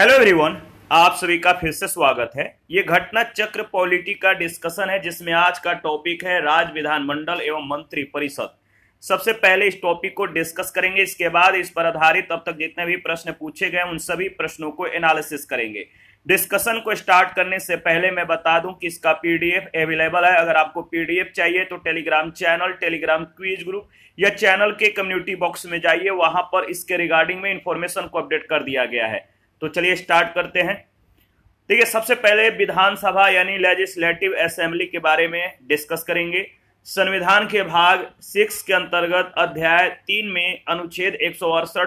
hello everyone आप सभी का फिर से स्वागत है ये घटना चक्र पॉलिटी का डिस्कशन है जिसमें आज का टॉपिक है राज्य विधानमंडल एवं मंत्री परिषद सबसे पहले इस टॉपिक को डिस्कस करेंगे इसके बाद इस पर आधारित अब तक जितने भी प्रश्न पूछे गए उन सभी प्रश्नों को एनालिसिस करेंगे डिस्कशन को स्टार्ट करने से पहले मैं बता दूं कि इसका पीडीएफ अवेलेबल है अगर आपको पीडीएफ चाहिए तो Telegram channel Telegram quiz group या चैनल के कम्युनिटी बॉक्स में जाइए वहां पर इसके रिगार्डिंग में इंफॉर्मेशन को अपडेट कर दिया गया है तो चलिए स्टार्ट करते हैं देखिए सबसे पहले विधानसभा यानी लेजिस्लेटिव असेंबली के बारे में डिस्कस करेंगे संविधान के भाग सिक्स के अंतर्गत अध्याय तीन में अनुच्छेद एक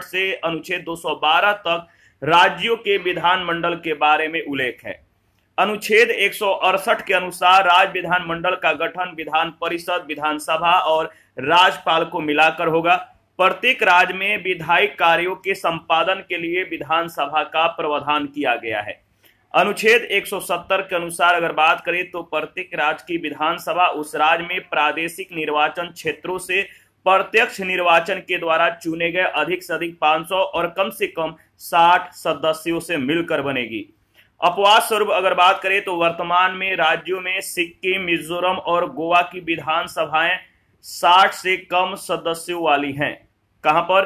से अनुच्छेद 212 तक राज्यों के विधानमंडल के बारे में उल्लेख है अनुच्छेद एक के अनुसार राज्य विधानमंडल का गठन विधान परिषद विधानसभा और राज्यपाल को मिलाकर होगा प्रत्येक राज्य में विधायक कार्यों के संपादन के लिए विधानसभा का प्रावधान किया गया है अनुच्छेद 170 के अनुसार अगर बात करें तो प्रत्येक राज्य की विधानसभा उस राज्य में प्रादेशिक निर्वाचन क्षेत्रों से प्रत्यक्ष निर्वाचन के द्वारा चुने गए अधिक से अधिक 500 और कम से कम 60 सदस्यों से मिलकर बनेगी अपवाद स्वरूप अगर बात करें तो वर्तमान में राज्यों में सिक्किम मिजोरम और गोवा की विधानसभाएं साठ से कम सदस्यों वाली हैं कहां पर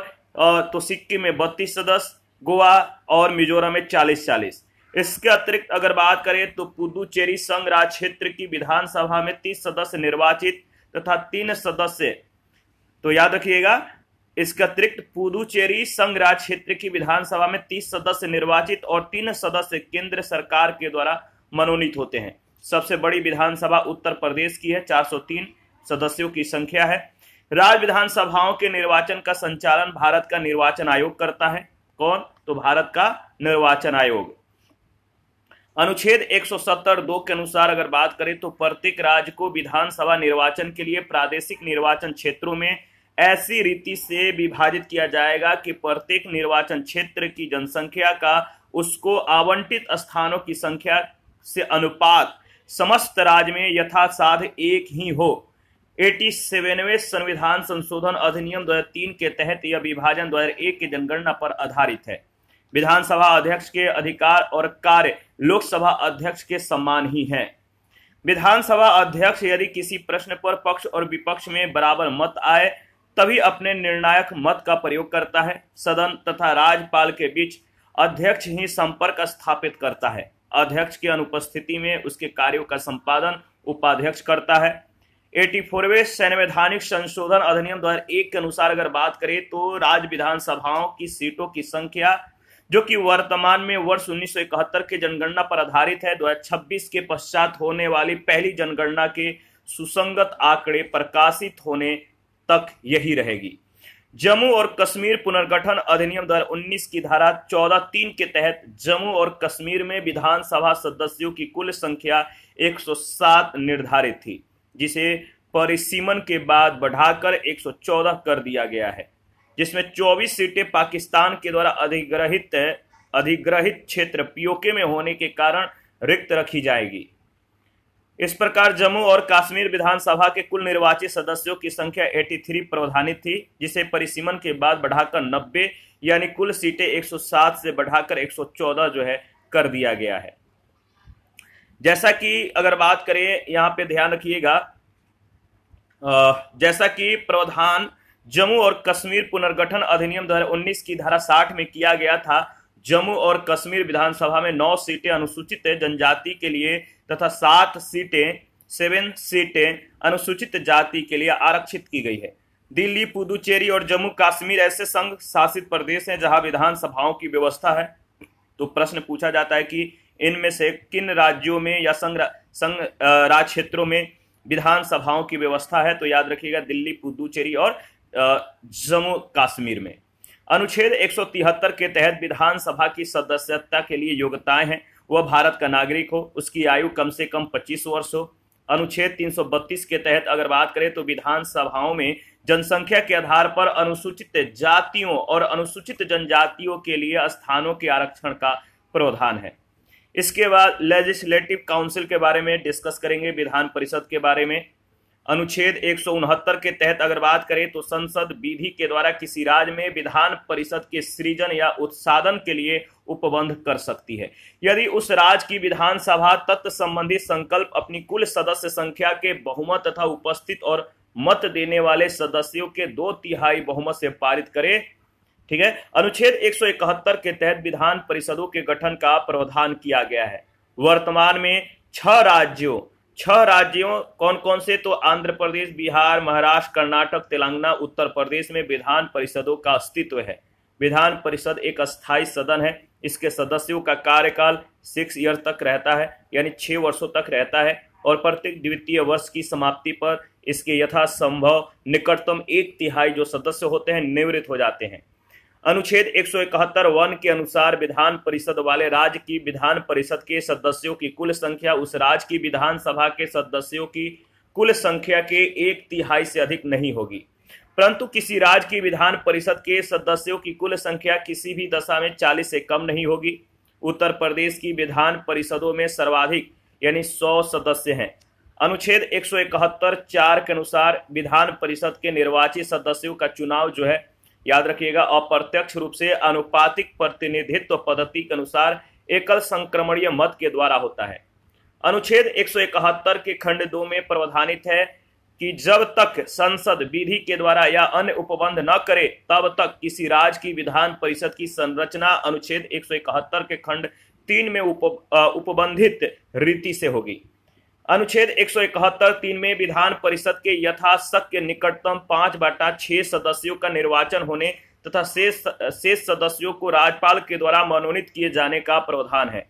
तो सिक्किम में बत्तीस सदस्य गोवा और मिजोरम में चालीस चालीस इसके अतिरिक्त अगर बात करें तो पुदुचेरी संघ राज क्षेत्र की विधानसभा में तीस सदस्य निर्वाचित तथा तीन सदस्य तो याद रखिएगा इसके अतिरिक्त पुदुचेरी संघ राज क्षेत्र की विधानसभा में तीस सदस्य निर्वाचित और तीन सदस्य केंद्र सरकार के द्वारा मनोनीत होते हैं सबसे बड़ी विधानसभा उत्तर प्रदेश की है चार सदस्यों की संख्या है राज्य विधानसभाओं के निर्वाचन का संचालन भारत का निर्वाचन आयोग करता है कौन तो भारत का निर्वाचन आयोग अनुच्छेद 170 दो के अनुसार अगर बात करें तो प्रत्येक राज्य को विधानसभा निर्वाचन के लिए प्रादेशिक निर्वाचन क्षेत्रों में ऐसी रीति से विभाजित किया जाएगा कि प्रत्येक निर्वाचन क्षेत्र की जनसंख्या का उसको आवंटित स्थानों की संख्या से अनुपात समस्त राज्य में यथासाध एक ही हो एटी सेवनवे संविधान संशोधन अधिनियम 2003 के तहत यह विभाजन 2001 की जनगणना पर आधारित है विधानसभा अध्यक्ष के अधिकार और कार्य लोकसभा अध्यक्ष के समान ही है विधानसभा अध्यक्ष यदि किसी प्रश्न पर पक्ष और विपक्ष में बराबर मत आए तभी अपने निर्णायक मत का प्रयोग करता है सदन तथा राज्यपाल के बीच अध्यक्ष ही संपर्क स्थापित करता है अध्यक्ष की अनुपस्थिति में उसके कार्यों का संपादन उपाध्यक्ष करता है एटी फोरवे संवैधानिक संशोधन अधिनियम 2001 के अनुसार अगर बात करें तो राज्य विधानसभाओं की सीटों की संख्या जो कि वर्तमान में वर्ष उन्नीस के जनगणना पर आधारित है 2026 के पश्चात होने वाली पहली जनगणना के सुसंगत आंकड़े प्रकाशित होने तक यही रहेगी जम्मू और कश्मीर पुनर्गठन अधिनियम 2019 की धारा 14 तीन के तहत जम्मू और कश्मीर में विधानसभा सदस्यों की कुल संख्या 107 निर्धारित थी जिसे परिसीमन के बाद बढ़ाकर 114 कर दिया गया है जिसमें 24 सीटें पाकिस्तान के द्वारा अधिग्रहित अधिग्रहित क्षेत्र पीओके में होने के कारण रिक्त रखी जाएगी इस प्रकार जम्मू और कश्मीर विधानसभा के कुल निर्वाचित सदस्यों की संख्या 83 प्रावधानित थी जिसे परिसीमन के बाद बढ़ाकर 90 यानी कुल सीटें 107 से बढ़ाकर 114 जो है कर दिया गया है जैसा कि अगर बात करें यहां पे ध्यान रखिएगा जैसा कि प्रावधान जम्मू और कश्मीर पुनर्गठन अधिनियम 2019 की धारा 60 में किया गया था जम्मू और कश्मीर विधानसभा में नौ सीटें अनुसूचित जनजाति के लिए तथा सात सीटें सेवन सीटें अनुसूचित जाति के लिए आरक्षित की गई है दिल्ली पुदुचेरी और जम्मू कश्मीर ऐसे संघ शासित प्रदेश हैं जहां विधानसभाओं की व्यवस्था है तो प्रश्न पूछा जाता है कि इनमें से किन राज्यों में या संघ संघ राज क्षेत्रों में विधानसभाओं की व्यवस्था है तो याद रखिएगा दिल्ली पुदुचेरी और जम्मू कश्मीर में अनुच्छेद एक के तहत विधानसभा की सदस्यता के लिए योग्यताएं हैं वह भारत का नागरिक हो उसकी आयु कम से कम 25 वर्ष हो अनुच्छेद 332 के तहत अगर बात करें तो विधानसभाओं में जनसंख्या के आधार पर अनुसूचित जातियों और अनुसूचित जनजातियों के लिए स्थानों के आरक्षण का प्रावधान है इसके बाद लेजिस्लेटिव काउंसिल के बारे में डिस्कस करेंगे विधान परिषद के बारे में अनुच्छेद एक के तहत अगर बात करें तो संसद विधि के द्वारा किसी राज्य में विधान परिषद के सृजन या उत्सादन के लिए उपबंध कर सकती है यदि उस राज्य की विधानसभा तत्व संबंधी संकल्प अपनी कुल सदस्य संख्या के बहुमत तथा उपस्थित और मत देने वाले सदस्यों के दो तिहाई बहुमत से पारित करे ठीक है अनुच्छेद इकहत्तर के तहत विधान परिषदों के गठन का प्रावधान किया गया है वर्तमान में छह राज्यों छह राज्यों कौन कौन से तो आंध्र प्रदेश बिहार महाराष्ट्र कर्नाटक तेलंगाना उत्तर प्रदेश में विधान परिषदों का अस्तित्व है विधान परिषद एक अस्थायी सदन है इसके सदस्यों का कार्यकाल सिक्स ईयर तक रहता है यानी छह वर्षों तक रहता है और प्रत्येक द्वितीय वर्ष की समाप्ति पर इसके यथासंभव निकटतम एक तिहाई जो सदस्य होते हैं निवृत्त हो जाते हैं अनुच्छेद 171 वन के अनुसार विधान परिषद वाले राज्य की विधान परिषद के सदस्यों की कुल संख्या उस राज्य की विधानसभा के सदस्यों की कुल संख्या के एक तिहाई से अधिक नहीं होगी परंतु किसी राज्य की विधान परिषद के सदस्यों की कुल संख्या किसी भी दशा में 40 से कम नहीं होगी उत्तर प्रदेश की विधान परिषदों में सर्वाधिक यानी 100 सदस्य हैं अनुच्छेद एक 171 चार के अनुसार विधान परिषद के निर्वाचित सदस्यों का चुनाव जो है याद रखिएगा अप्रत्यक्ष रूप से अनुपातिक प्रतिनिधित्व पद्धति के अनुसार एकल संक्रमणीय मत के द्वारा होता है अनुच्छेद एक के खंड दो में प्रावधानित है कि जब तक संसद विधि के द्वारा या अन्य उपबंध न करे तब तक किसी राज्य की विधान परिषद की संरचना अनुच्छेद एक के खंड तीन में उप, उपबंधित रीति से होगी अनुच्छेद इकहत्तर तीन में विधान परिषद के यथाशक्य निकटतम पांच बटा छह सदस्यों का निर्वाचन होने तथा शेष सदस्यों को राज्यपाल के द्वारा मनोनीत किए जाने का प्रावधान है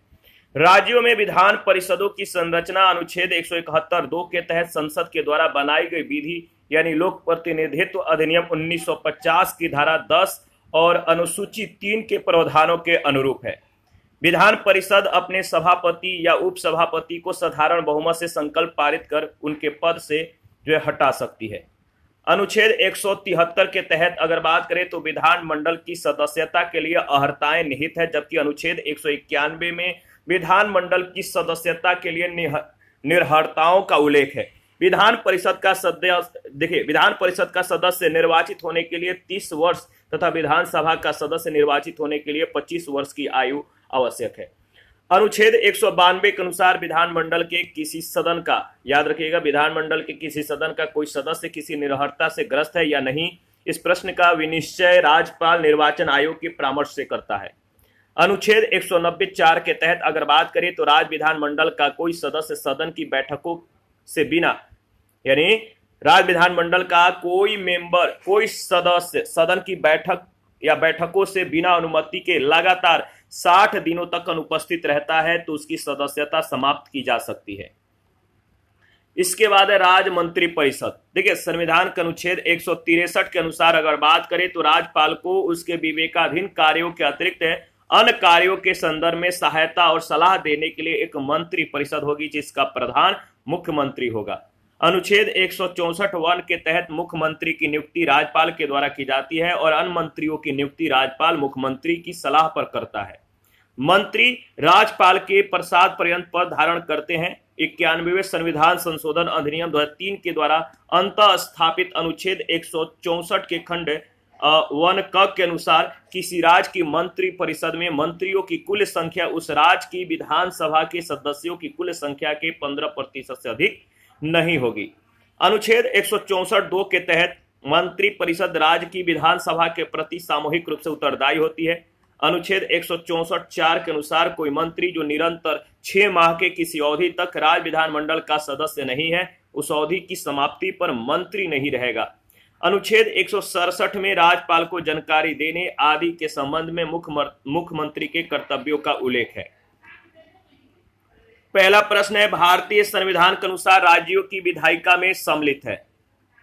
राज्यों में विधान परिषदों की संरचना अनुच्छेद इकहत्तर दो के तहत संसद के द्वारा बनाई गई विधि यानी लोक प्रतिनिधित्व अधिनियम 1950 की धारा 10 और अनुसूची तीन के प्रावधानों के अनुरूप है विधान परिषद अपने सभापति या उप सभापति को साधारण बहुमत से संकल्प पारित कर उनके पद से जो है हटा सकती है अनुच्छेद एक के तहत अगर बात करें तो विधान मंडल की सदस्यता के लिए अहर्ताएं निहित है जबकि अनुच्छेद एक में विधान मंडल की सदस्यता के लिए निर्हरताओं का उल्लेख है विधान परिषद का सदस्य देखिए विधान परिषद का सदस्य निर्वाचित होने के लिए 30 वर्ष तथा विधानसभा का सदस्य निर्वाचित होने के लिए 25 वर्ष की आयु आवश्यक है अनुच्छेद एक के अनुसार विधानमंडल के किसी सदन का याद रखिएगा विधानमंडल के किसी सदन का कोई सदस्य किसी निर्हरता से ग्रस्त है या नहीं इस प्रश्न का विनिश्चय राज्यपाल निर्वाचन आयोग के परामर्श से करता है अनुच्छेद एक सौ नब्बे चार के तहत अगर बात करें तो राज्य विधानमंडल का कोई सदस्य सदन की बैठकों से बिना यानी राज्य विधानमंडल का कोई मेंबर कोई सदस्य सदन की बैठक या बैठकों से बिना अनुमति के लगातार साठ दिनों तक अनुपस्थित रहता है तो उसकी सदस्यता समाप्त की जा सकती है इसके बाद है राज्य मंत्री परिषद देखिए संविधान के अनुच्छेद एक के अनुसार अगर बात करें तो राज्यपाल को उसके विवेकाधीन कार्यों के अतिरिक्त अन्य कार्यों के संदर्भ में सहायता और सलाह देने के लिए एक मंत्री परिषद होगी जिसका प्रधान मुख्यमंत्री होगा अनुच्छेद एक वन के तहत मुख्यमंत्री की नियुक्ति राज्यपाल के द्वारा की जाती है और अन्य मंत्रियों की नियुक्ति राज्यपाल मुख्यमंत्री की सलाह पर करता है मंत्री राज्यपाल के प्रसाद पर्यंत पद धारण करते हैं इक्यानवे संविधान संशोधन अधिनियम दो के द्वारा अंत स्थापित अनुच्छेद एक के खंड वन क के अनुसार किसी राज्य की मंत्री परिषद में मंत्रियों की कुल संख्या उस राज्य की विधानसभा के सदस्यों की कुल संख्या के पंद्रह प्रतिशत से अधिक नहीं होगी अनुच्छेद एक दो के तहत मंत्री परिषद राज्य की विधानसभा के प्रति सामूहिक रूप से उत्तरदायी होती है अनुच्छेद एक चार के अनुसार कोई मंत्री जो निरंतर छह माह के किसी अवधि तक राज्य विधानमंडल का सदस्य नहीं है उस अवधि की समाप्ति पर मंत्री नहीं रहेगा अनुच्छेद एक में राज्यपाल को जानकारी देने आदि के संबंध में मुख्यमंत्री के कर्तव्यों का उल्लेख है पहला प्रश्न है भारतीय संविधान के अनुसार राज्यों की विधायिका में सम्मिलित है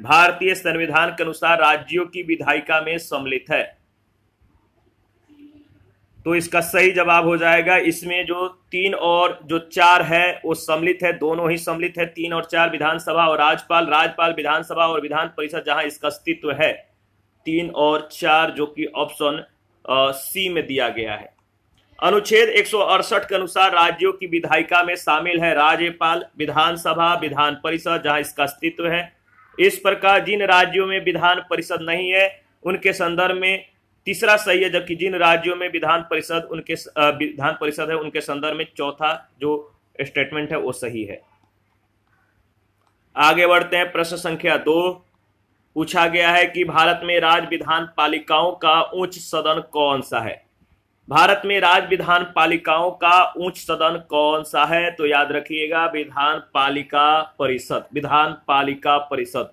भारतीय संविधान के अनुसार राज्यों की विधायिका में सम्मिलित है तो इसका सही जवाब हो जाएगा इसमें जो तीन और जो चार है वो सम्मिलित है दोनों ही सम्मिलित है तीन और चार विधानसभा और राज्यपाल राज्यपाल विधानसभा और विधान परिषद जहां इसका अस्तित्व है तीन और चार जो कि ऑप्शन सी में दिया गया है अनुच्छेद एक के अनुसार राज्यों की विधायिका में शामिल है राज्यपाल विधानसभा विधान परिषद जहां इसका अस्तित्व है इस प्रकार जिन राज्यों में विधान परिषद नहीं है उनके संदर्भ में तीसरा सही है जबकि जिन राज्यों में विधान परिषद उनके विधान परिषद है उनके संदर्भ में चौथा जो स्टेटमेंट है वो सही है आगे बढ़ते हैं प्रश्न संख्या दो पूछा गया है कि भारत में राज्य विधान पालिकाओं का उच्च सदन कौन सा है भारत में राज्य विधान पालिकाओं का उच्च सदन कौन सा है तो याद रखिएगा विधान पालिका परिषद विधान पालिका परिषद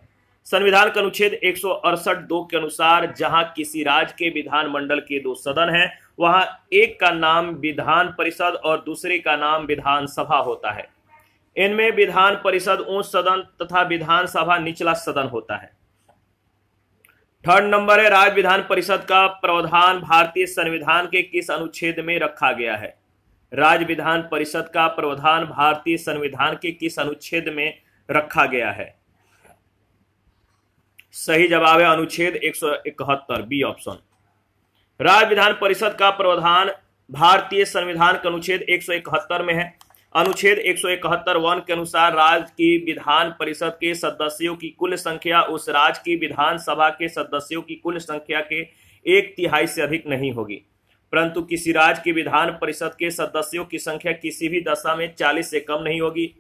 संविधान के अनुच्छेद एक दो के अनुसार जहां किसी राज्य के विधानमंडल के दो सदन हैं वहां एक का नाम विधान परिषद और दूसरे का नाम विधानसभा होता है इनमें विधान परिषद उच्च सदन तथा विधानसभा निचला सदन होता है थर्ड नंबर है राज्य विधान परिषद का प्रावधान भारतीय संविधान के किस अनुच्छेद में रखा गया है राज्य विधान परिषद का प्रावधान भारतीय संविधान के किस अनुच्छेद में रखा गया है सही जवाब है अनुच्छेद एक बी ऑप्शन राज्य विधान परिषद का प्रावधान भारतीय संविधान का अनुच्छेद इकहत्तर में है अनुच्छेद एक सौ इकहत्तर वन के अनुसार राज्य की विधान परिषद के सदस्यों की कुल संख्या उस राज्य की विधानसभा के सदस्यों की कुल संख्या के एक तिहाई से अधिक नहीं होगी परंतु किसी राज्य की विधान परिषद के सदस्यों की संख्या किसी भी दशा में चालीस से कम नहीं होगी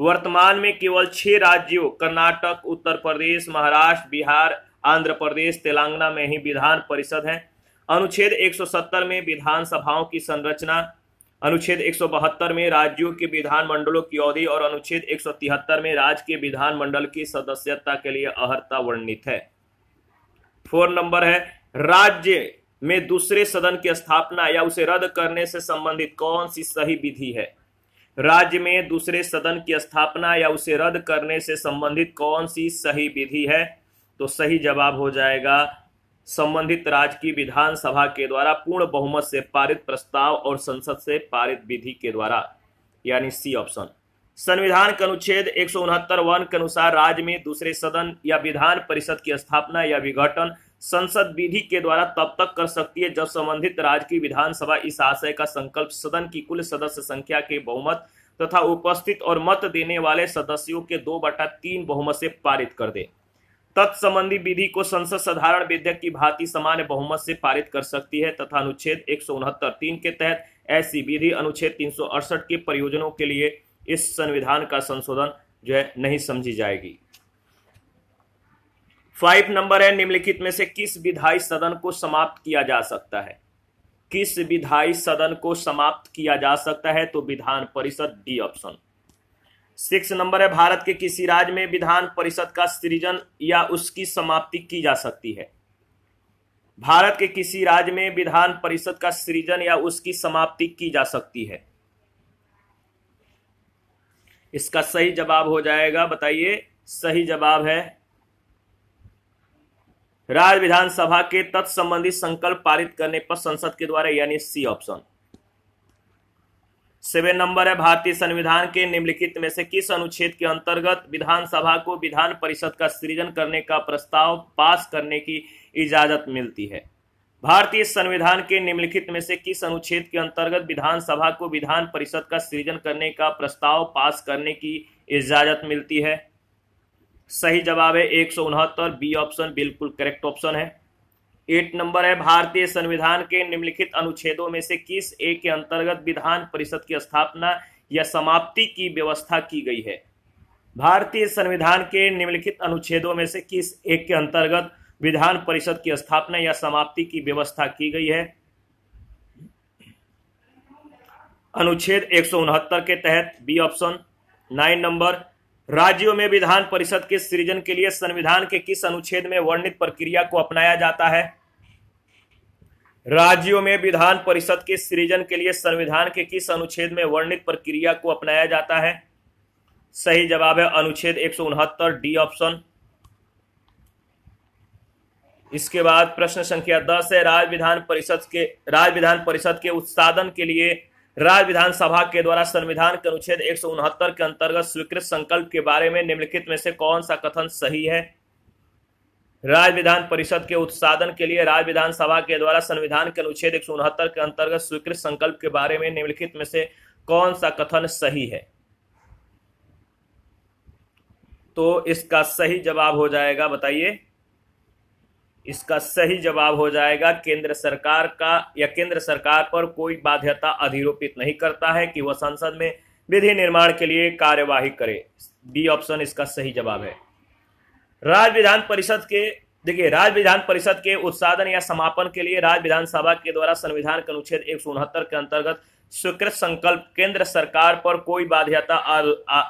वर्तमान में केवल छह राज्यों कर्नाटक उत्तर प्रदेश महाराष्ट्र बिहार आंध्र प्रदेश तेलंगाना में ही विधान परिषद है अनुच्छेद 170 में विधानसभाओं की संरचना अनुच्छेद एक में राज्यों के विधान मंडलों की अवधि और अनुच्छेद एक में राज्य के विधान मंडल की सदस्यता के लिए अहर्ता वर्णित है फोर नंबर है राज्य में दूसरे सदन की स्थापना या उसे रद्द करने से संबंधित कौन सी सही विधि है राज्य में दूसरे सदन की स्थापना या उसे रद्द करने से संबंधित कौन सी सही विधि है तो सही जवाब हो जाएगा संबंधित राज्य की विधानसभा के द्वारा पूर्ण बहुमत से पारित प्रस्ताव और संसद से पारित विधि के द्वारा यानी सी ऑप्शन संविधान के अनुच्छेद एक वन के अनुसार राज्य में दूसरे सदन या विधान परिषद की स्थापना या विघटन संसद विधि के द्वारा तब तक कर सकती है जब संबंधित राज्य की विधानसभा इस आशय का संकल्प सदन की कुल सदस्य संख्या के बहुमत तथा उपस्थित और मत देने वाले सदस्यों के दो बटा तीन बहुमत से पारित कर दे तत्संबंधी विधि को संसद साधारण विधेयक की भांति सामान्य बहुमत से पारित कर सकती है तथा अनुच्छेद एक तीन के तहत ऐसी विधि अनुच्छेद तीन के प्रयोजनों के लिए इस संविधान का संशोधन जो है नहीं समझी जाएगी फाइव नंबर है निम्नलिखित में से किस विधायी सदन को समाप्त किया जा सकता है किस विधायी सदन को समाप्त किया जा सकता है तो विधान परिषद डी ऑप्शन सिक्स नंबर है भारत के किसी राज्य में विधान परिषद का सृजन या उसकी समाप्ति की जा सकती है भारत के किसी राज्य में विधान परिषद का सृजन या उसकी समाप्ति की जा सकती है इसका सही जवाब हो जाएगा बताइए सही जवाब है राज्य विधानसभा के तत्संबंधी संकल्प पारित करने पर संसद के द्वारा यानी सी ऑप्शन सेवन नंबर है भारतीय संविधान के निम्नलिखित में से किस अनुच्छेद के अंतर्गत विधानसभा को विधान परिषद का सृजन करने का प्रस्ताव पास करने की इजाजत मिलती है भारतीय संविधान के निम्नलिखित में से किस अनुच्छेद के अंतर्गत विधानसभा को विधान परिषद का सृजन करने का प्रस्ताव पास करने की इजाजत मिलती है सही जवाब है एक बी ऑप्शन बिल्कुल करेक्ट ऑप्शन है एट नंबर है भारतीय संविधान के निम्नलिखित अनुच्छेदों में से किस एक के अंतर्गत विधान परिषद की स्थापना या समाप्ति की व्यवस्था की गई है भारतीय संविधान के निम्नलिखित अनुच्छेदों में से किस एक के अंतर्गत विधान परिषद की स्थापना या समाप्ति की व्यवस्था की गई है अनुच्छेद एक के तहत बी ऑप्शन नाइन नंबर राज्यों में विधान परिषद के सृजन के लिए संविधान के किस अनुच्छेद में वर्णित प्रक्रिया को अपनाया जाता है राज्यों में विधान परिषद के सृजन के लिए संविधान के किस अनुच्छेद में वर्णित प्रक्रिया को अपनाया जाता है सही जवाब है अनुच्छेद एक डी ऑप्शन इसके बाद प्रश्न संख्या दस है राज्य विधान परिषद के राज्य विधान परिषद के उत्पादन के लिए राज्य विधानसभा के द्वारा संविधान के अनुच्छेद एक के अंतर्गत स्वीकृत संकल्प के बारे में निम्नलिखित में से कौन सा कथन सही है राज्य विधान परिषद के उत्सादन के लिए राज्य विधानसभा के द्वारा संविधान के अनुच्छेद एक के अंतर्गत स्वीकृत संकल्प के बारे में निम्नलिखित में से कौन सा कथन सही है तो इसका सही जवाब हो जाएगा बताइए इसका सही जवाब हो जाएगा केंद्र सरकार का या केंद्र सरकार पर कोई बाध्यता अधिरोपित नहीं करता है कि वह संसद में विधि निर्माण के लिए कार्यवाही करे बी ऑप्शन इसका सही जवाब है राज्य विधान परिषद के देखिए राज्य विधान परिषद के उत्साधन या समापन के लिए राज्य विधानसभा के द्वारा संविधान के अनुच्छेद एक के अंतर्गत स्वीकृत संकल्प केंद्र सरकार पर कोई बाध्यता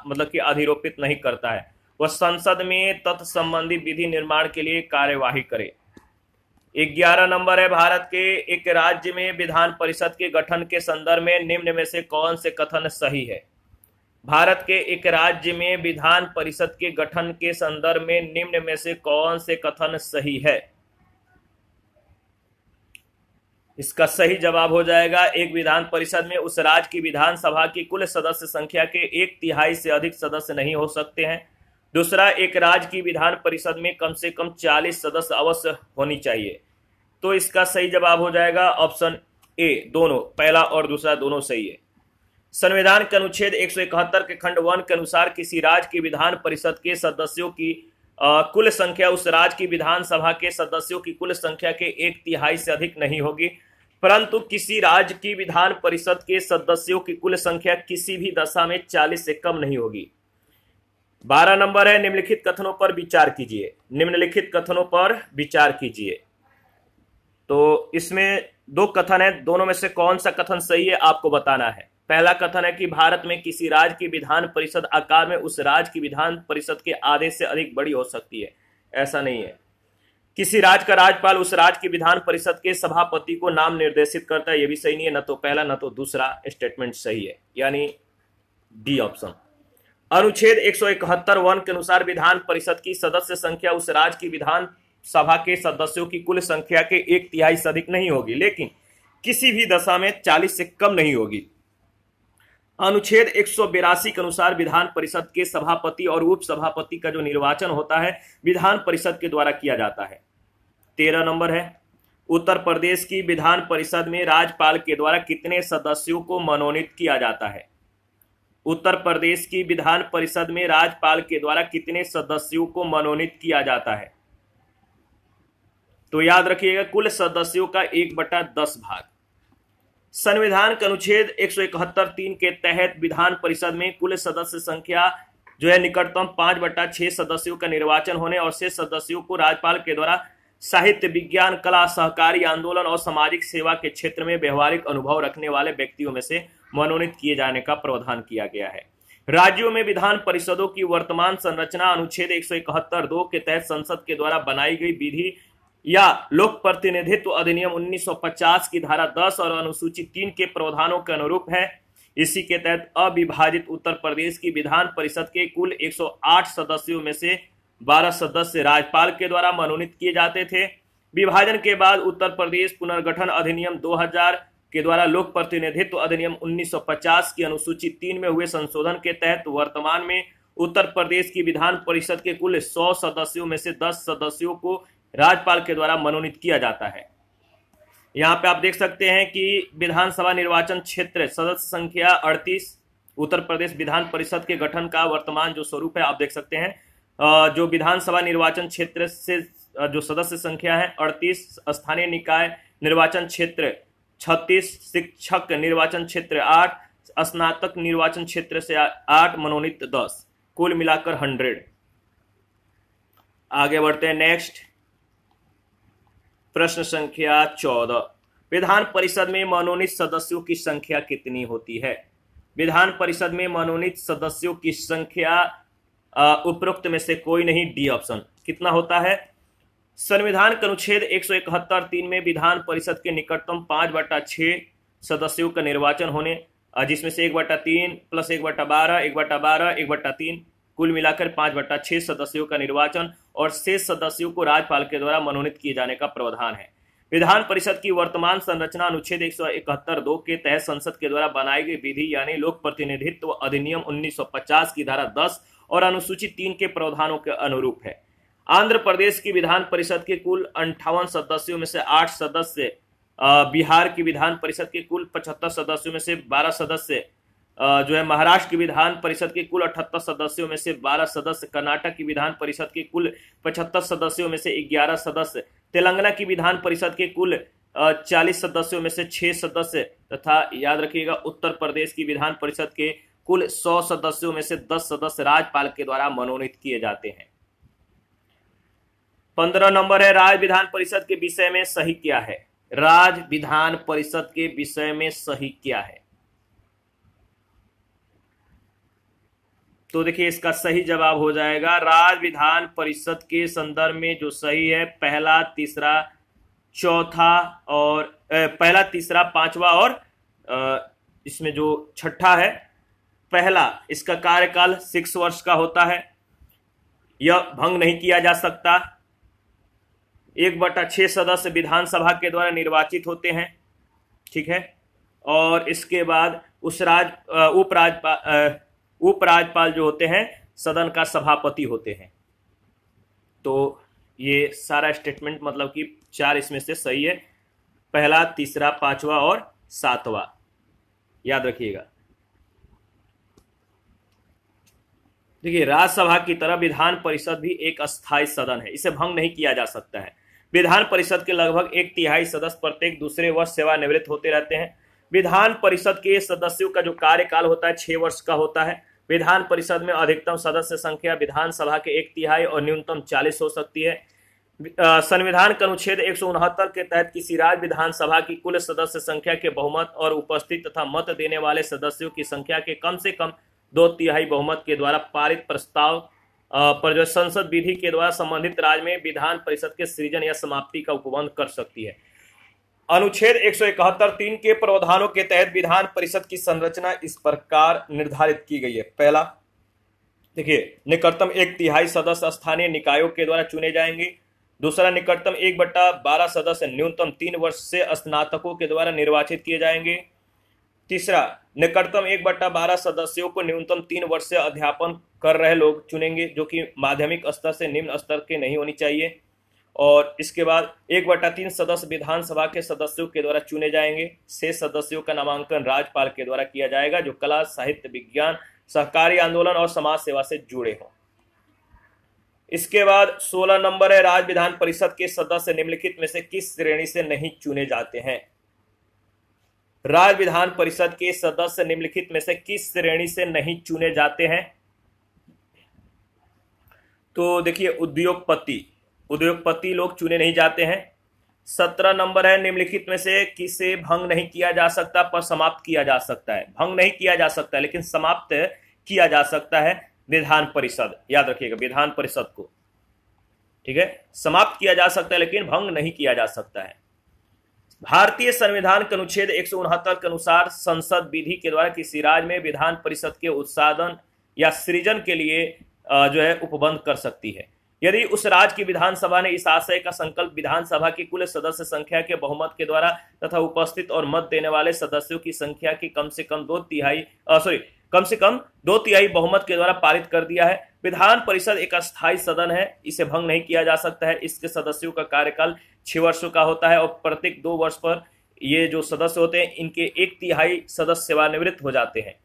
मतलब कि अधिरोपित नहीं करता है वह संसद में तत्संबंधी विधि निर्माण के लिए कार्यवाही करे ग्यारह नंबर है भारत के एक राज्य में विधान परिषद के गठन के संदर्भ में निम्न में से कौन से कथन सही है भारत के एक राज्य में विधान परिषद के गठन के संदर्भ में निम्न में से कौन से कथन सही है इसका सही जवाब हो जाएगा एक विधान परिषद में उस राज्य की विधानसभा की कुल सदस्य संख्या के एक तिहाई से अधिक सदस्य नहीं हो सकते हैं दूसरा एक राज्य की विधान परिषद में कम से कम चालीस सदस्य अवश्य होनी चाहिए तो इसका सही जवाब हो जाएगा ऑप्शन ए दोनों पहला और दूसरा दोनों सही है संविधान के अनुच्छेद इकहत्तर के खंड वन के अनुसार किसी राज्य की विधान परिषद के सदस्यों की आ, कुल संख्या उस राज्य की विधानसभा के सदस्यों की कुल संख्या के एक तिहाई से अधिक नहीं होगी परंतु किसी राज्य की विधान परिषद के सदस्यों की कुल संख्या किसी भी दशा में चालीस से कम नहीं होगी बारह नंबर है निम्नलिखित कथनों पर विचार कीजिए निम्नलिखित कथनों पर विचार कीजिए तो इसमें दो कथन है दोनों में से कौन सा कथन सही है आपको बताना है पहला कथन है कि भारत में किसी राज्य की विधान परिषद आकार में उस राज्य की विधान परिषद के आदेश से अधिक बड़ी हो सकती है ऐसा नहीं है किसी राज्य का राज्यपाल उस राज्य की विधान परिषद के सभापति को नाम निर्देशित करता है यह भी सही नहीं है न तो पहला न तो दूसरा स्टेटमेंट सही है यानी डी ऑप्शन अनुच्छेद एक वन के अनुसार विधान परिषद की सदस्य संख्या उस राज्य की विधान सभा के सदस्यों की कुल संख्या के एक तिहाई से अधिक नहीं होगी लेकिन किसी भी दशा में 40 से कम नहीं होगी अनुच्छेद एक के अनुसार विधान परिषद के सभापति और उप सभापति का जो निर्वाचन होता है विधान परिषद के द्वारा किया जाता है तेरह नंबर है उत्तर प्रदेश की विधान परिषद में राज्यपाल के द्वारा कितने सदस्यों को मनोनीत किया जाता है उत्तर प्रदेश की विधान परिषद में राज्यपाल के द्वारा कितने सदस्यों को मनोनीत किया जाता है तो याद रखिएगा कुल सदस्यों का एक बटा दस भाग संविधान के अनुच्छेद एक सौ इकहत्तर तीन के तहत विधान परिषद में कुल सदस्य संख्या जो है निकटतम पांच बट्टा छह सदस्यों का निर्वाचन होने और शेष सदस्यों को राज्यपाल के द्वारा साहित्य विज्ञान कला सहकारी आंदोलन और सामाजिक सेवा के क्षेत्र में व्यवहारिक अनुभव रखने वाले व्यक्तियों में से मनोनीत किए जाने का प्रावधान किया गया है राज्यों में विधान परिषदों की वर्तमान संरचना अनुच्छेद एक सौ इकहत्तर दो के तहत संसद के द्वारा बनाई गई विधि या लोक प्रतिनिधित्व अधिनियम 1950 की धारा 10 और अनुसूची 3 के प्रावधानों के अनुरूप है इसी के तहत अविभाजित उत्तर प्रदेश की विधान परिषद के कुल 108 सदस्यों में से 12 सदस्य राज्यपाल के द्वारा मनोनीत किए जाते थे विभाजन के बाद उत्तर प्रदेश पुनर्गठन अधिनियम 2000 के द्वारा लोक प्रतिनिधित्व अधिनियम 1950 की अनुसूची तीन में हुए संशोधन के तहत वर्तमान में उत्तर प्रदेश की विधान परिषद के कुल 100 सदस्यों में से 10 सदस्यों को राज्यपाल के द्वारा मनोनीत किया जाता है यहाँ पे आप देख सकते हैं कि विधानसभा निर्वाचन क्षेत्र सदस्य संख्या 38 उत्तर प्रदेश विधान परिषद के गठन का वर्तमान जो स्वरूप है आप देख सकते हैं जो विधानसभा निर्वाचन क्षेत्र से जो सदस्य संख्या है 38 स्थानीय निकाय निर्वाचन क्षेत्र 36 शिक्षक निर्वाचन क्षेत्र 8 स्नातक निर्वाचन क्षेत्र से 8 मनोनीत 10 कुल मिलाकर 100 आगे बढ़ते हैं नेक्स्ट प्रश्न संख्या चौदह विधान परिषद में मनोनीत सदस्यों की संख्या कितनी होती है विधान परिषद में मनोनीत सदस्यों की संख्या उपरोक्त में से कोई नहीं डी ऑप्शन कितना होता है संविधान के अनुच्छेद एक सौ इकहत्तर तीन में विधान परिषद के निकटतम पांच बटा छ सदस्यों का निर्वाचन होने जिसमें से एक बटा तीन प्लस एक बटा बारह एक बटा बारह एक बटा तीन कुल मिलाकर पांच बट्टा छह सदस्यों का निर्वाचन और शेष सदस्यों को राज्यपाल के द्वारा मनोनीत किए जाने का प्रावधान है विधान परिषद की वर्तमान संरचना अनुच्छेद एक सौ दो के तहत संसद के द्वारा बनाई गई विधि यानी लोक प्रतिनिधित्व अधिनियम 1950 की धारा 10 और अनुसूचित तीन के प्रावधानों के अनुरूप है आंध्र प्रदेश की विधान परिषद के कुल अंठावन सदस्यों में से आठ सदस्य बिहार की विधान परिषद के कुल पचहत्तर सदस्यों में से बारह सदस्य जो है महाराष्ट्र की विधान परिषद के कुल अठहत्तर सदस्यों में से बारह सदस्य कर्नाटक की विधान परिषद के कुल पचहत्तर सदस्यों में से ग्यारह सदस्य तेलंगाना की विधान परिषद के कुल चालीस सदस्यों में से छह सदस्य तथा याद रखिएगा उत्तर प्रदेश की विधान परिषद के कुल सौ सदस्यों में से दस सदस्य राज्यपाल के द्वारा मनोनीत किए जाते हैं पंद्रह नंबर है राज्य विधान परिषद के विषय में सही क्या है राज्य विधान परिषद के विषय में सही क्या है तो देखिए इसका सही जवाब हो जाएगा राज विधान परिषद के संदर्भ में जो सही है पहला तीसरा चौथा और ए, पहला तीसरा पांचवा और आ, इसमें जो छठा है पहला इसका कार्यकाल सिक्स वर्ष का होता है यह भंग नहीं किया जा सकता एक बटा छह सदस्य विधानसभा के द्वारा निर्वाचित होते हैं ठीक है और इसके बाद उस राज उपराज्यपाल उपराजपाल जो होते हैं सदन का सभापति होते हैं तो ये सारा स्टेटमेंट मतलब कि चार इसमें से सही है पहला तीसरा पांचवा और सातवा याद रखिएगा देखिए राज्यसभा की तरह विधान परिषद भी एक अस्थायी सदन है इसे भंग नहीं किया जा सकता है विधान परिषद के लगभग एक तिहाई सदस्य प्रत्येक दूसरे वर्ष सेवानिवृत्त होते रहते हैं विधान परिषद के सदस्यों का जो कार्यकाल होता है छह वर्ष का होता है विधान परिषद में अधिकतम सदस्य संख्या विधानसभा के एक तिहाई और न्यूनतम चालीस हो सकती है संविधान के अनुच्छेद एक के तहत किसी राज्य विधानसभा की कुल सदस्य संख्या के बहुमत और उपस्थित तथा मत देने वाले सदस्यों की संख्या के कम से कम दो तिहाई बहुमत के द्वारा पारित प्रस्ताव पर जो संसद विधि के द्वारा संबंधित राज्य में विधान परिषद के सृजन या समाप्ति का उपबंध कर सकती है अनुच्छेद एक सौ इकहत्तर तीन के प्रावधानों के तहत विधान परिषद की संरचना इस प्रकार निर्धारित की गई है पहला देखिए निकटतम एक तिहाई सदस्य स्थानीय निकायों के द्वारा चुने जाएंगे दूसरा निकटतम एक बट्टा बारह सदस्य न्यूनतम तीन वर्ष से स्नातकों के द्वारा निर्वाचित किए जाएंगे तीसरा निकटतम एक बट्टा बारह सदस्यों को न्यूनतम तीन वर्ष से अध्यापन कर रहे लोग चुनेंगे जो कि माध्यमिक स्तर से निम्न स्तर के नहीं होनी चाहिए और इसके बाद एक बटा तीन सदस्य विधानसभा के सदस्यों के द्वारा चुने जाएंगे छह सदस्यों का नामांकन राज्यपाल के द्वारा किया जाएगा जो कला साहित्य विज्ञान सहकारी आंदोलन और समाज सेवा से जुड़े हों इसके बाद 16 नंबर है राज्य विधान परिषद के सदस्य निम्नलिखित में से किस श्रेणी से नहीं चुने जाते हैं राज्य विधान परिषद के सदस्य निम्नलिखित में से किस श्रेणी से नहीं चुने जाते हैं तो देखिए उद्योगपति उद्योगपति लोग चुने नहीं जाते हैं सत्रह नंबर है निम्नलिखित में से किसे भंग नहीं किया जा सकता पर समाप्त किया जा सकता है भंग नहीं किया जा सकता है लेकिन समाप्त किया जा सकता है विधान परिषद याद रखिएगा विधान परिषद को ठीक है समाप्त किया जा सकता है लेकिन भंग नहीं किया जा सकता है भारतीय संविधान के अनुच्छेद एक के अनुसार संसद विधि के द्वारा किसी राज्य में विधान परिषद के उत्साधन या सृजन के लिए जो है उपबंध कर सकती है यदि उस राज्य की विधानसभा ने इस आशय का संकल्प विधानसभा की कुल सदस्य संख्या के बहुमत के द्वारा तथा उपस्थित और मत देने वाले सदस्यों की संख्या की कम से कम दो तिहाई सॉरी कम से कम दो तिहाई बहुमत के द्वारा पारित कर दिया है विधान परिषद एक अस्थायी सदन है इसे भंग नहीं किया जा सकता है इसके सदस्यों का कार्यकाल छह वर्षों का होता है और प्रत्येक दो वर्ष पर ये जो सदस्य होते हैं इनके एक तिहाई सदस्य सेवानिवृत्त हो जाते हैं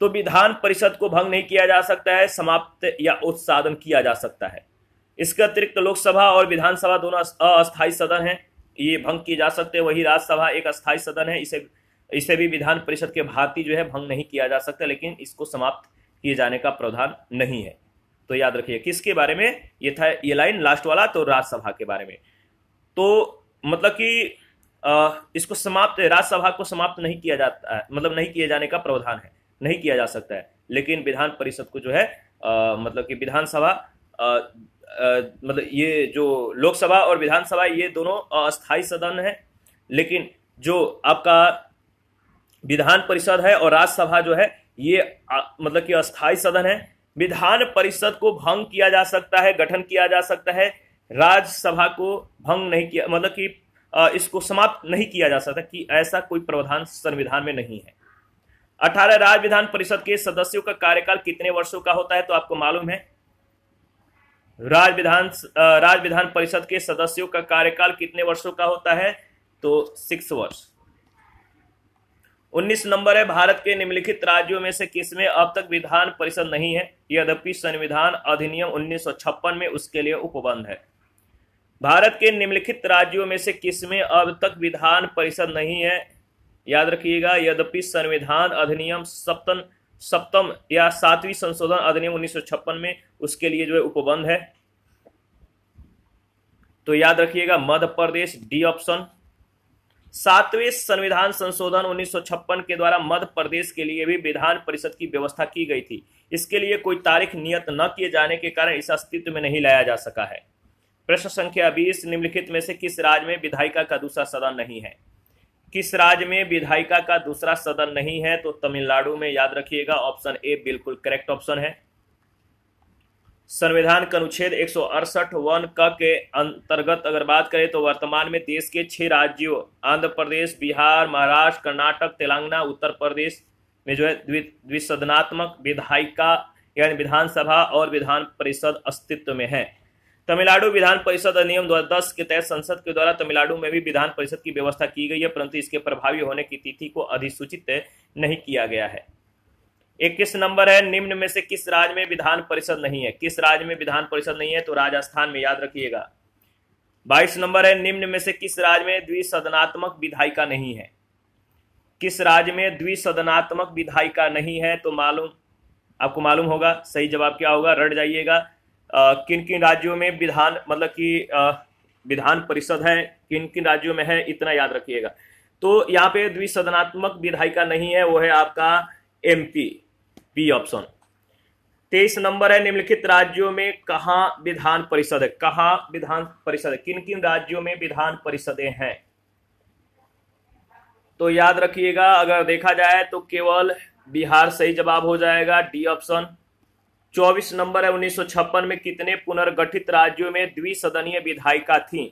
तो विधान परिषद को भंग नहीं किया जा सकता है समाप्त या उत्साधन किया जा सकता है इसके अतिरिक्त लोकसभा और विधानसभा दोनों अस्थायी सदन हैं ये भंग किए जा सकते हैं वही राज्यसभा एक अस्थायी सदन है इसे इसे भी विधान परिषद के भांति जो है भंग नहीं किया जा सकता लेकिन इसको समाप्त किए जाने का प्रावधान नहीं है तो याद रखिए किसके बारे में ये था ये लाइन लास्ट वाला तो राज्यसभा के बारे में तो मतलब कि इसको समाप्त राज्यसभा को समाप्त नहीं किया जाता है मतलब नहीं किए जाने का प्रावधान है नहीं किया जा सकता है लेकिन विधान परिषद को जो है आ, मतलब कि विधानसभा मतलब ये जो लोकसभा और विधानसभा ये दोनों अस्थायी सदन है लेकिन जो आपका विधान परिषद है और राज्यसभा जो है ये मतलब कि अस्थायी सदन है विधान परिषद को भंग किया जा सकता है गठन किया जा सकता है राज्यसभा को भंग नहीं किया मतलब कि इसको समाप्त नहीं किया जा सकता कि ऐसा कोई प्रावधान संविधान में नहीं है अठारह राज्य विधान परिषद के सदस्यों का कार्यकाल कितने वर्षों का होता है तो आपको मालूम है राज विधान राज विधान परिषद के सदस्यों का कार्यकाल कितने वर्षों का होता है तो सिक्स वर्ष उन्नीस नंबर है भारत के निम्नलिखित राज्यों में से किसमें अब तक विधान परिषद नहीं है यद्यपि संविधान अधिनियम उन्नीस में उसके लिए उपबंध है भारत के निम्नलिखित राज्यों में से किसमें अब तक विधान परिषद नहीं है याद रखिएगा यद्यपि संविधान अधिनियम सप्तन सप्तम या सातवीं संशोधन अधिनियम उन्नीस में उसके लिए जो है उपबंध है तो याद रखिएगा मध्य प्रदेश डी ऑप्शन सातवें संविधान संशोधन 1956 के द्वारा मध्य प्रदेश के लिए भी विधान परिषद की व्यवस्था की गई थी इसके लिए कोई तारीख नियत न किए जाने के कारण इसे अस्तित्व में नहीं लाया जा सका है प्रश्न संख्या बीस निम्नलिखित में से किस राज्य में विधायिका का दूसरा सदन नहीं है किस राज्य में विधायिका का दूसरा सदन नहीं है तो तमिलनाडु में याद रखिएगा ऑप्शन ए बिल्कुल करेक्ट ऑप्शन है संविधान का अनुच्छेद एक वन क के अंतर्गत अगर बात करें तो वर्तमान में देश के छह राज्यों आंध्र प्रदेश बिहार महाराष्ट्र कर्नाटक तेलंगाना उत्तर प्रदेश में जो है द्विसदनात्मक विधायिका यानी विधानसभा और विधान परिषद अस्तित्व में है तमिलनाडु विधान परिषद अधिनियम 2010 के तहत संसद के द्वारा तमिलनाडु में भी विधान परिषद की व्यवस्था की गई है परंतु इसके प्रभावी होने की तिथि को अधिसूचित नहीं किया गया है इक्कीस नंबर है निम्न में से किस राज्य में विधान परिषद नहीं है किस राज्य में विधान परिषद नहीं है तो राजस्थान में याद रखिएगा बाईस नंबर है निम्न में से किस राज्य में द्विसदनात्मक विधायिका नहीं है किस राज्य में द्विसदनात्मक विधायिका नहीं है तो मालूम आपको मालूम होगा सही जवाब क्या होगा रट जाइएगा किन किन राज्यों में विधान मतलब कि विधान परिषद है किन किन राज्यों में है इतना याद रखिएगा तो यहाँ पे द्विसदनात्मक विधायिका नहीं है वो है आपका एमपी बी ऑप्शन तेईस नंबर है निम्नलिखित राज्यों में कहा विधान परिषद है कहा विधान परिषद किन किन राज्यों में विधान परिषदें हैं तो याद रखिएगा अगर देखा जाए तो केवल बिहार सही जवाब हो जाएगा डी ऑप्शन चौबीस नंबर है उन्नीस में कितने पुनर्गठित राज्यों में द्विसदनीय विधायिका थी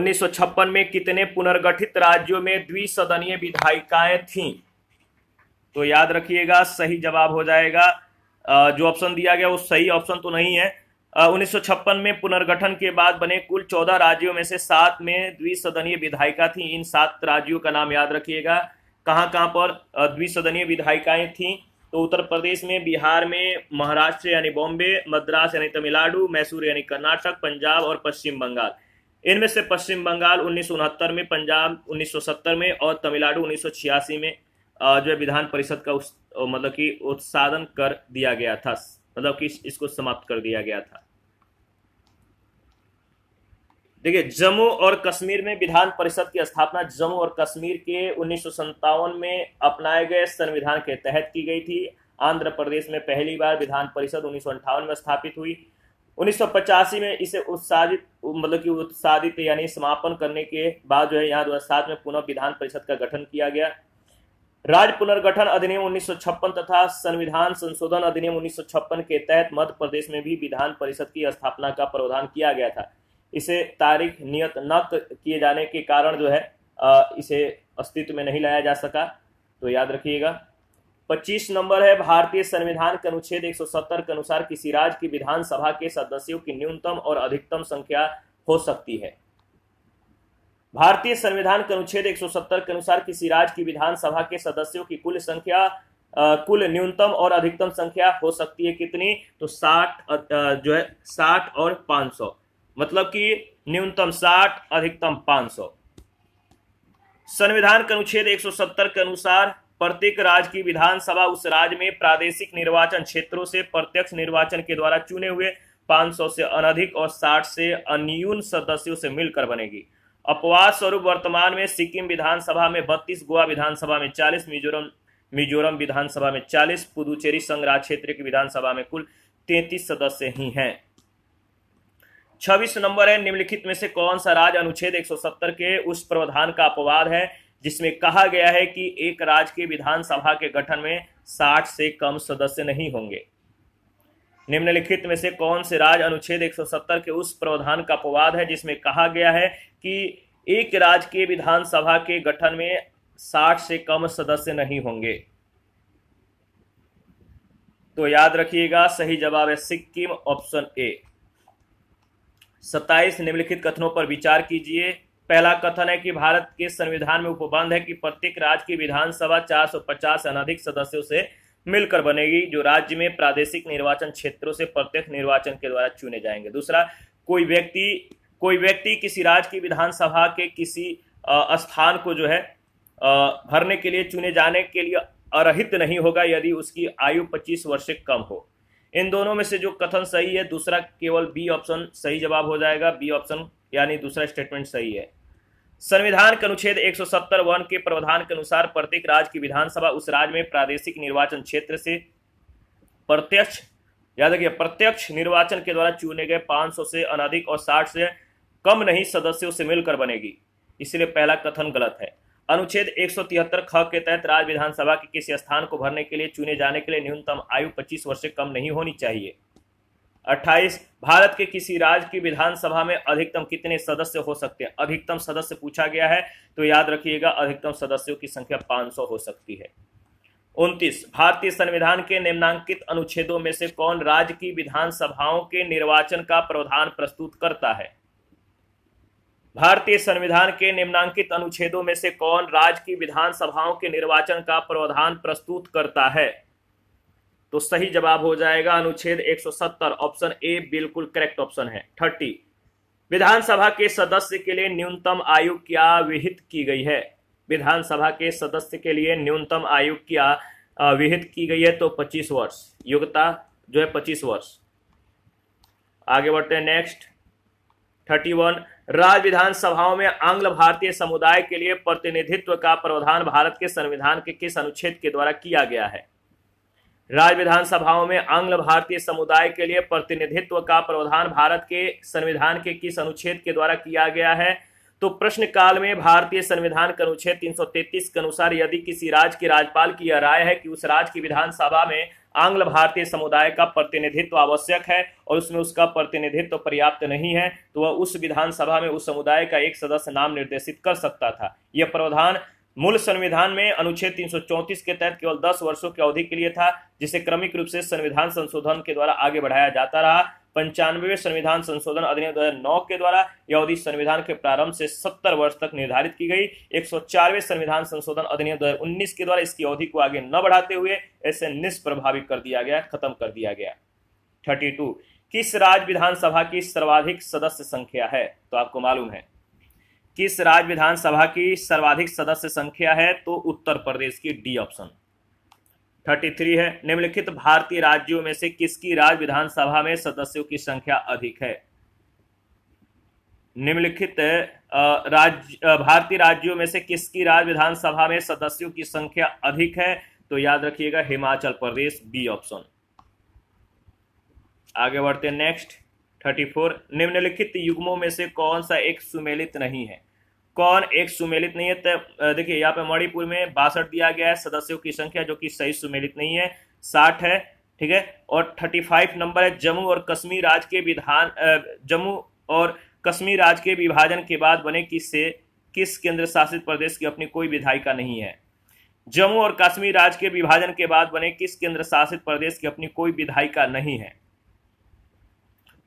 उन्नीस में कितने पुनर्गठित राज्यों में द्विसदनीय विधायिकाएं थी तो याद रखिएगा सही जवाब हो जाएगा जो ऑप्शन दिया गया वो सही ऑप्शन तो नहीं है उन्नीस में पुनर्गठन के बाद बने कुल चौदह राज्यों में से सात में द्विसदनीय विधायिका थी इन सात राज्यों का नाम याद रखिएगा कहाँ कहाँ पर द्विसदनीय विधायिकाएं थीं तो उत्तर प्रदेश में बिहार में महाराष्ट्र यानी बॉम्बे मद्रास यानी तमिलनाडु मैसूर यानी कर्नाटक पंजाब और पश्चिम बंगाल इनमें से पश्चिम बंगाल उन्नीस में पंजाब उन्नीस में और तमिलनाडु उन्नीस में जो है विधान परिषद का उस मतलब कि उत्साधन कर दिया गया था मतलब कि इसको समाप्त कर दिया गया था देखिए जम्मू और कश्मीर में विधान परिषद की स्थापना जम्मू और कश्मीर के उन्नीस में अपनाए गए संविधान के तहत की गई थी आंध्र प्रदेश में पहली बार विधान परिषद उन्नीस में स्थापित हुई उन्नीस में इसे उत्साहित मतलब कि उत्साहित यानी समापन करने के बाद जो है यहाँ दो में पुनः विधान परिषद का गठन किया गया राज्य पुनर्गठन अधिनियम उन्नीस तथा संविधान संशोधन अधिनियम उन्नीस के तहत मध्य प्रदेश में भी विधान परिषद की स्थापना का प्रावधान किया गया था इसे तारीख नियत न किए जाने के कारण जो है इसे अस्तित्व में नहीं लाया जा सका तो याद रखिएगा 25 नंबर है भारतीय संविधान के अनुच्छेद 170 के अनुसार किसी राज्य की विधानसभा के सदस्यों की न्यूनतम और अधिकतम संख्या हो सकती है भारतीय संविधान के अनुच्छेद 170 के अनुसार किसी राज्य की विधानसभा के सदस्यों की कुल संख्या कुल न्यूनतम और अधिकतम संख्या हो सकती है कितनी तो 60 जो है 60 और 500 मतलब कि न्यूनतम साठ अधिकतम पांच सौ संविधान के अनुच्छेद 170 के अनुसार प्रत्येक राज्य की विधानसभा उस राज्य में प्रादेशिक निर्वाचन क्षेत्रों से प्रत्यक्ष निर्वाचन के द्वारा चुने हुए 500 से अनधिक और 60 से अन्यून सदस्यों से मिलकर बनेगी अपवाद स्वरूप वर्तमान में सिक्किम विधानसभा में 32 गोवा विधानसभा में 40 मिजोरम मिजोरम विधानसभा में 40 पुदुचेरी संग्राज क्षेत्र की विधानसभा में कुल 33 सदस्य ही हैं छब्बीस नंबर है निम्नलिखित में से कौन सा राज अनुच्छेद 170 के उस प्रावधान का अपवाद है जिसमें कहा गया है कि एक राज्य के विधानसभा के गठन में 60 से कम सदस्य नहीं होंगे निम्नलिखित में से कौन से राज अनुच्छेद 170 के उस प्रावधान का अपवाद है जिसमें कहा गया है कि एक राज्य के विधानसभा के गठन में 60 से कम सदस्य नहीं होंगे तो याद रखिएगा सही जवाब है सिक्किम ऑप्शन ए सत्ताईस निम्नलिखित कथनों पर विचार कीजिए पहला कथन है कि भारत के संविधान में उपबंध है कि प्रत्येक राज्य की विधानसभा 450 से अनाधिक सदस्यों से मिलकर बनेगी जो राज्य में प्रादेशिक निर्वाचन क्षेत्रों से प्रत्येक निर्वाचन के द्वारा चुने जाएंगे दूसरा कोई व्यक्ति कोई व्यक्ति किसी राज्य की विधानसभा के किसी स्थान को जो है भरने के लिए चुने जाने के लिए अरहित नहीं होगा यदि उसकी आयु 25 वर्ष से कम हो इन दोनों में से जो कथन सही है दूसरा केवल बी ऑप्शन सही जवाब हो जाएगा बी ऑप्शन यानी दूसरा स्टेटमेंट सही है संविधान के अनुच्छेद 170 वन के प्रावधान के अनुसार प्रत्येक राज्य की विधानसभा उस राज्य में प्रादेशिक निर्वाचन क्षेत्र से प्रत्यक्ष याद रखिए प्रत्यक्ष निर्वाचन के द्वारा चुने गए 500 से अनाधिक और 60 से कम नहीं सदस्यों से मिलकर बनेगी इसलिए पहला कथन गलत है अनुच्छेद एक ख के तहत राज्य विधानसभा के किसी स्थान को भरने के लिए चुने जाने के लिए न्यूनतम आयु 25 वर्ष से कम नहीं होनी चाहिए 28 भारत के किसी राज्य की विधानसभा में अधिकतम कितने सदस्य हो सकते हैं अधिकतम सदस्य पूछा गया है तो याद रखिएगा अधिकतम सदस्यों की संख्या 500 हो सकती है उनतीस भारतीय संविधान के निम्नांकित अनुच्छेदों में से कौन राज्य की विधानसभाओं के निर्वाचन का प्रावधान प्रस्तुत करता है भारतीय संविधान के निम्नांकित अनुच्छेदों में से कौन राज्य की विधानसभाओं के निर्वाचन का प्रावधान प्रस्तुत करता है तो सही जवाब हो जाएगा अनुच्छेद 170 ऑप्शन ए बिल्कुल करेक्ट ऑप्शन है थर्टी विधानसभा के सदस्य के लिए न्यूनतम आयु क्या विहित की गई है विधानसभा के सदस्य के लिए न्यूनतम आयु क्या विहित की गई है तो 25 वर्ष योग्यता जो है 25 वर्ष आगे बढ़ते हैं नेक्स्ट 31 राज्य विधानसभाओं में आंग्ल भारतीय समुदाय के लिए प्रतिनिधित्व का प्रावधान भारत के संविधान के किस अनुच्छेद के द्वारा किया गया है राज्य विधानसभाओं में आंग्ल भारतीय समुदाय के लिए प्रतिनिधित्व का प्रावधान भारत के संविधान के किस अनुच्छेद के द्वारा किया गया है तो प्रश्न काल में भारतीय संविधान के अनुच्छेद 333 के अनुसार यदि किसी राज्य के राज्यपाल की यह राय है कि उस राज्य की विधानसभा में आंग्ल भारतीय समुदाय का प्रतिनिधित्व आवश्यक है और उसमें उसका प्रतिनिधित्व पर्याप्त नहीं है तो वह उस विधानसभा में उस समुदाय का एक सदस्य नाम निर्देशित कर सकता था यह प्रावधान मूल संविधान में अनुच्छेद 334 के तहत केवल 10 वर्षों की अवधि के लिए था जिसे क्रमिक रूप से संविधान संशोधन के द्वारा आगे बढ़ाया जाता रहा पंचानवे संविधान संशोधन अधिनियम 2009 के द्वारा यह अवधि संविधान के प्रारंभ से 70 वर्ष तक निर्धारित की गई एक संविधान संशोधन अधिनियम 2019 के द्वारा इसकी अवधि को आगे न बढ़ाते हुए ऐसे निष्प्रभावी कर दिया गया खत्म कर दिया गया थर्टी किस राज्य विधानसभा की सर्वाधिक सदस्य संख्या है तो आपको मालूम है किस राज्य विधानसभा की सर्वाधिक सदस्य संख्या है तो उत्तर प्रदेश की डी ऑप्शन थर्टी थ्री है निम्नलिखित भारतीय राज्यों में से किसकी राज्य विधानसभा में सदस्यों की संख्या अधिक है निम्नलिखित राज्य भारतीय राज्यों में से किसकी राज्य विधानसभा में सदस्यों की संख्या अधिक है तो याद रखिएगा हिमाचल प्रदेश बी ऑप्शन आगे बढ़ते नेक्स्ट थर्टी फोर निम्नलिखित युग्मों में से कौन सा एक सुमेलित नहीं है कौन एक सुमेलित नहीं है देखिए यहाँ पे मणिपुर में बासठ दिया गया है सदस्यों की संख्या जो कि सही सुमेलित नहीं है साठ है ठीक है और थर्टी फाइव नंबर है जम्मू और कश्मीर राज्य के विधान जम्मू और कश्मीर राज्य के विभाजन के बाद बने किस से किस केंद्र शासित प्रदेश की अपनी कोई विधायिका नहीं है जम्मू और कश्मीर राज्य के विभाजन के बाद बने किस केंद्र शासित प्रदेश की अपनी कोई विधायिका नहीं है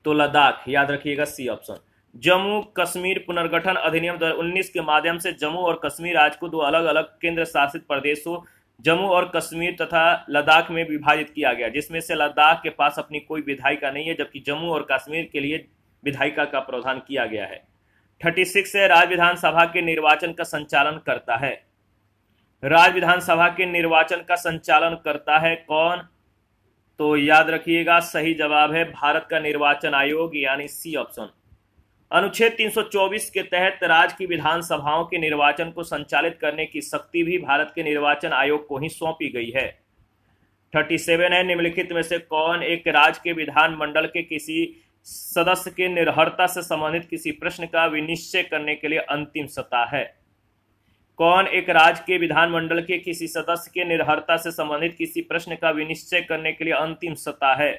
तो लद्दाख याद रखिएगा सी ऑप्शन जम्मू कश्मीर पुनर्गठन अधिनियम 2019 के माध्यम से जम्मू और कश्मीर राज्य को दो अलग अलग केंद्र शासित प्रदेशों जम्मू और कश्मीर तथा लद्दाख में विभाजित किया गया जिसमें से लद्दाख के पास अपनी कोई विधायिका नहीं है जबकि जम्मू और कश्मीर के लिए विधायिका का प्रावधान किया गया है थर्टी सिक्स राज्य विधानसभा के निर्वाचन का संचालन करता है राज्य विधानसभा के निर्वाचन का संचालन करता है कौन तो याद रखिएगा सही जवाब है भारत का निर्वाचन आयोग यानी सी ऑप्शन अनुच्छेद 324 के तहत राज्य की विधानसभाओं के निर्वाचन को संचालित करने की शक्ति भी भारत के निर्वाचन आयोग को ही सौंपी गई है 37 है निम्नलिखित में से कौन एक राज्य के विधानमंडल के किसी सदस्य के निर्भरता से संबंधित किसी प्रश्न का विनिश्चय करने के लिए अंतिम सत्ता है कौन एक राज्य के विधानमंडल के किसी सदस्य के निर्भरता से संबंधित किसी प्रश्न का विनिश्चय करने के लिए अंतिम सत्ता है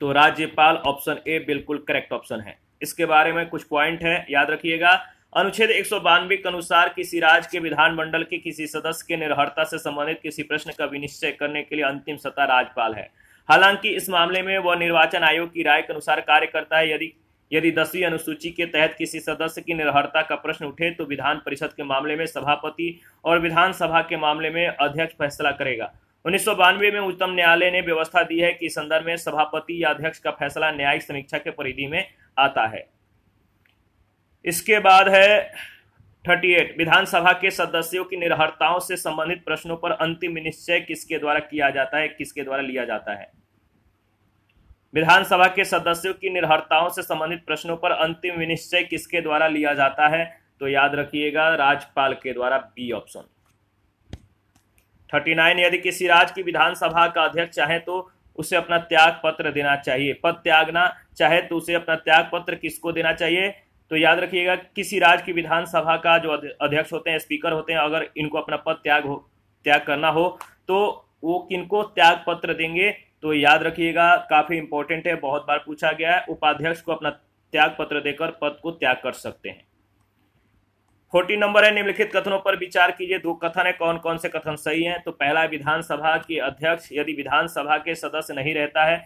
तो राज्यपाल ऑप्शन ए बिल्कुल करेक्ट ऑप्शन है इसके बारे में कुछ पॉइंट है याद रखिएगा अनुच्छेद एक के अनुसार किसी राज्य के विधानमंडल के किसी सदस्य के निर्भरता से संबंधित किसी प्रश्न का विनिश्चय करने के लिए अंतिम सत्ता राज्यपाल है हालांकि इस मामले में वह निर्वाचन आयोग की राय के अनुसार कार्य करता है यदि यदि दसवीं अनुसूची के तहत किसी सदस्य की निर्भरता का प्रश्न उठे तो विधान परिषद के मामले में सभापति और विधानसभा के मामले में अध्यक्ष फैसला करेगा उन्नीस में उच्चतम न्यायालय ने व्यवस्था दी है कि इस संदर्भ में सभापति या अध्यक्ष का फैसला न्यायिक समीक्षा के परिधि में आता है इसके बाद है 38 विधानसभा के सदस्यों की निर्हरताओं से संबंधित प्रश्नों पर अंतिम निश्चय किसके द्वारा किया जाता है किसके द्वारा लिया जाता है विधानसभा के सदस्यों की निर्हरताओं से संबंधित प्रश्नों पर अंतिम विनिश्चय किसके द्वारा लिया जाता है तो याद रखिएगा राज्यपाल के द्वारा बी ऑप्शन थर्टी नाइन यदि किसी राज्य की विधानसभा का अध्यक्ष चाहे तो उसे अपना त्याग पत्र देना चाहिए पद त्यागना चाहे तो उसे अपना त्याग पत्र किसको देना चाहिए तो याद रखिएगा किसी राज्य की विधानसभा का जो अध्यक्ष होते हैं स्पीकर होते हैं अगर इनको अपना पद त्याग हो त्याग करना हो तो वो किनको त्याग पत्र देंगे तो याद रखिएगा काफी इंपॉर्टेंट है बहुत बार पूछा गया है उपाध्यक्ष को अपना त्याग पत्र देकर पद को त्याग कर सकते हैं फोर्टी नंबर है निम्नलिखित कथनों पर विचार कीजिए दो कथन है कौन कौन से कथन सही हैं तो पहला विधानसभा के अध्यक्ष यदि विधानसभा के सदस्य नहीं रहता है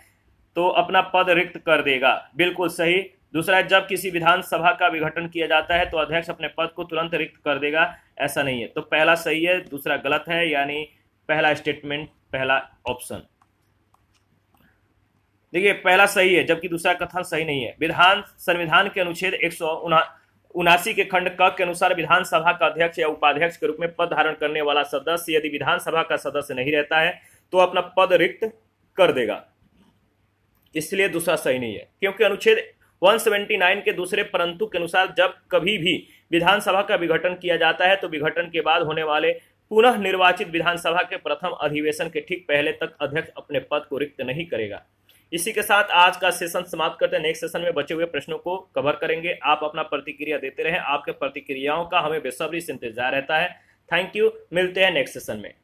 तो अपना पद रिक्त कर देगा बिल्कुल सही दूसरा जब किसी विधानसभा का विघटन किया जाता है तो अध्यक्ष अपने पद को तुरंत रिक्त कर देगा ऐसा नहीं है तो पहला सही है दूसरा गलत है यानी पहला स्टेटमेंट पहला ऑप्शन देखिए पहला सही है जबकि दूसरा कथन सही नहीं है विधान संविधान के अनुच्छेद एक सौ उनासी के खंड क के अनुसार विधानसभा का अध्यक्ष या उपाध्यक्ष के रूप में पद धारण करने वाला सदस्य यदि विधानसभा का सदस्य नहीं रहता है तो अपना पद रिक्त कर देगा इसलिए दूसरा सही नहीं है क्योंकि अनुच्छेद 179 के दूसरे परंतु के अनुसार जब कभी भी विधानसभा का विघटन किया जाता है तो विघटन के बाद होने वाले पुनः निर्वाचित विधानसभा के प्रथम अधिवेशन के ठीक पहले तक अध्यक्ष अपने पद को रिक्त नहीं करेगा इसी के साथ आज का सेशन समाप्त करते हैं नेक्स्ट सेशन में बचे हुए प्रश्नों को कवर करेंगे आप अपना प्रतिक्रिया देते रहें आपके प्रतिक्रियाओं का हमें बेसब्री से इंतजार रहता है थैंक यू मिलते हैं नेक्स्ट सेशन में